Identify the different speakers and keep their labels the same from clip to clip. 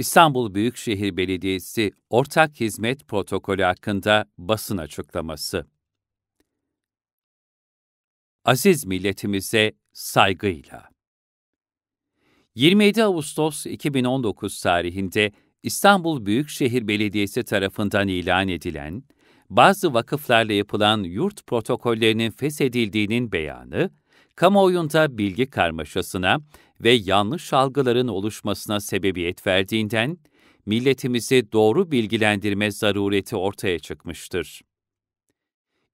Speaker 1: İstanbul Büyükşehir Belediyesi Ortak Hizmet Protokolü hakkında basın açıklaması. Aziz milletimize saygıyla. 27 Ağustos 2019 tarihinde İstanbul Büyükşehir Belediyesi tarafından ilan edilen bazı vakıflarla yapılan yurt protokollerinin feshedildiğinin beyanı kamuoyunda bilgi karmaşasına ve yanlış algıların oluşmasına sebebiyet verdiğinden, milletimizi doğru bilgilendirme zarureti ortaya çıkmıştır.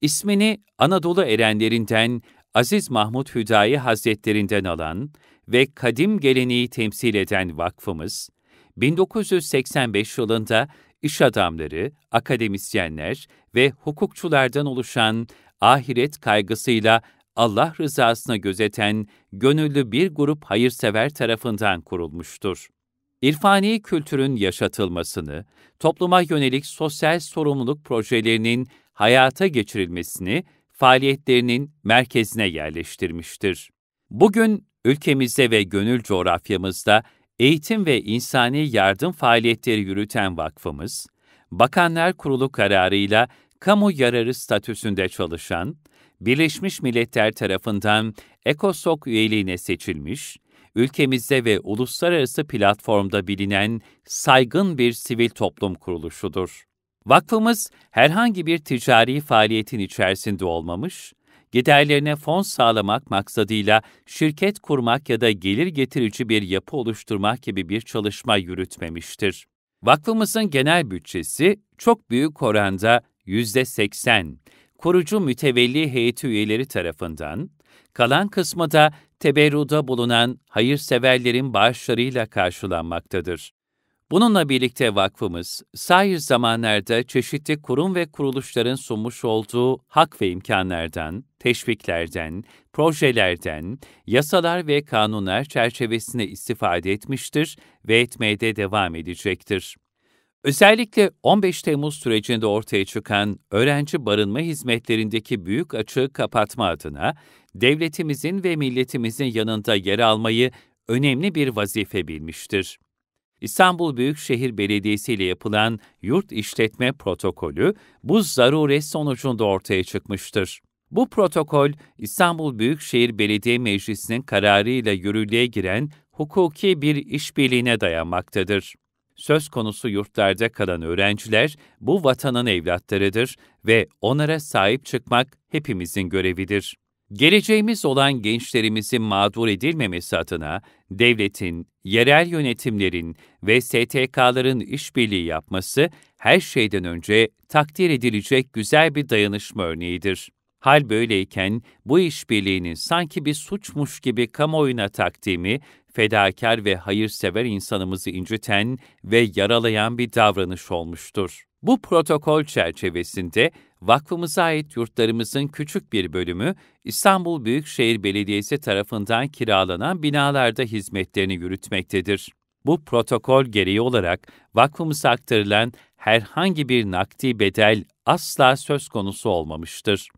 Speaker 1: İsmini Anadolu erenlerinden Aziz Mahmud Hüdayi Hazretlerinden alan ve kadim geleneği temsil eden vakfımız, 1985 yılında iş adamları, akademisyenler ve hukukçulardan oluşan ahiret kaygısıyla Allah rızasını gözeten gönüllü bir grup hayırsever tarafından kurulmuştur. İrfani kültürün yaşatılmasını, topluma yönelik sosyal sorumluluk projelerinin hayata geçirilmesini faaliyetlerinin merkezine yerleştirmiştir. Bugün ülkemizde ve gönül coğrafyamızda eğitim ve insani yardım faaliyetleri yürüten vakfımız, Bakanlar Kurulu kararıyla kamu yararı statüsünde çalışan, Birleşmiş Milletler tarafından ECOSOC üyeliğine seçilmiş, ülkemizde ve uluslararası platformda bilinen saygın bir sivil toplum kuruluşudur. Vakfımız herhangi bir ticari faaliyetin içerisinde olmamış, giderlerine fon sağlamak maksadıyla şirket kurmak ya da gelir getirici bir yapı oluşturmak gibi bir çalışma yürütmemiştir. Vakfımızın genel bütçesi çok büyük oranda %80, kurucu mütevelli heyeti üyeleri tarafından, kalan kısmı da teberruda bulunan hayırseverlerin bağışlarıyla karşılanmaktadır. Bununla birlikte vakfımız, sair zamanlarda çeşitli kurum ve kuruluşların sunmuş olduğu hak ve imkanlardan, teşviklerden, projelerden, yasalar ve kanunlar çerçevesinde istifade etmiştir ve etmeye de devam edecektir. Özellikle 15 Temmuz sürecinde ortaya çıkan öğrenci barınma hizmetlerindeki büyük açığı kapatma adına devletimizin ve milletimizin yanında yer almayı önemli bir vazife bilmiştir. İstanbul Büyükşehir Belediyesi ile yapılan yurt işletme protokolü bu zaruret sonucunda ortaya çıkmıştır. Bu protokol İstanbul Büyükşehir Belediye Meclisi'nin kararıyla yürürlüğe giren hukuki bir işbirliğine dayanmaktadır söz konusu yurtlarda kalan öğrenciler bu vatanın evlatlarıdır ve onlara sahip çıkmak hepimizin görevidir. Geleceğimiz olan gençlerimizin mağdur edilmemesi adına devletin, yerel yönetimlerin ve STK'ların işbirliği yapması her şeyden önce takdir edilecek güzel bir dayanışma örneğidir. Hal böyleyken bu işbirliğini sanki bir suçmuş gibi kamuoyuna takdimi, fedakar ve hayırsever insanımızı inciten ve yaralayan bir davranış olmuştur. Bu protokol çerçevesinde vakfımıza ait yurtlarımızın küçük bir bölümü İstanbul Büyükşehir Belediyesi tarafından kiralanan binalarda hizmetlerini yürütmektedir. Bu protokol gereği olarak vakfımıza aktarılan herhangi bir nakdi bedel asla söz konusu olmamıştır.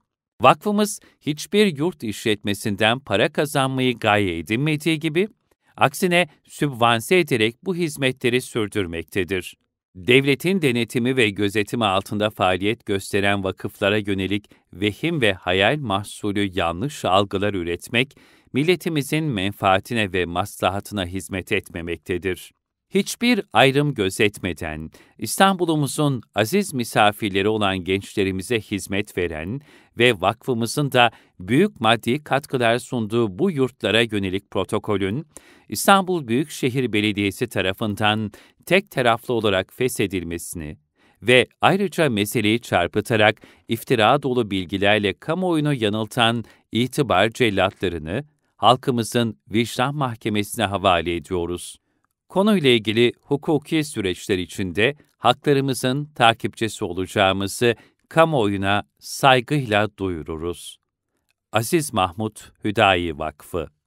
Speaker 1: Vakfımız hiçbir yurt işletmesinden para kazanmayı gaye edinmediği gibi, aksine sübvanse ederek bu hizmetleri sürdürmektedir. Devletin denetimi ve gözetimi altında faaliyet gösteren vakıflara yönelik vehim ve hayal mahsulü yanlış algılar üretmek, milletimizin menfaatine ve maslahatına hizmet etmemektedir. Hiçbir ayrım gözetmeden İstanbul'umuzun aziz misafirleri olan gençlerimize hizmet veren ve vakfımızın da büyük maddi katkılar sunduğu bu yurtlara yönelik protokolün İstanbul Büyükşehir Belediyesi tarafından tek taraflı olarak feshedilmesini ve ayrıca meseleyi çarpıtarak iftira dolu bilgilerle kamuoyunu yanıltan itibar cellatlarını halkımızın vicdan mahkemesine havale ediyoruz konuyla ilgili hukuki süreçler içinde haklarımızın takipçisi olacağımızı kamuoyuna saygıyla duyururuz. Aziz Mahmut Hüdayi Vakfı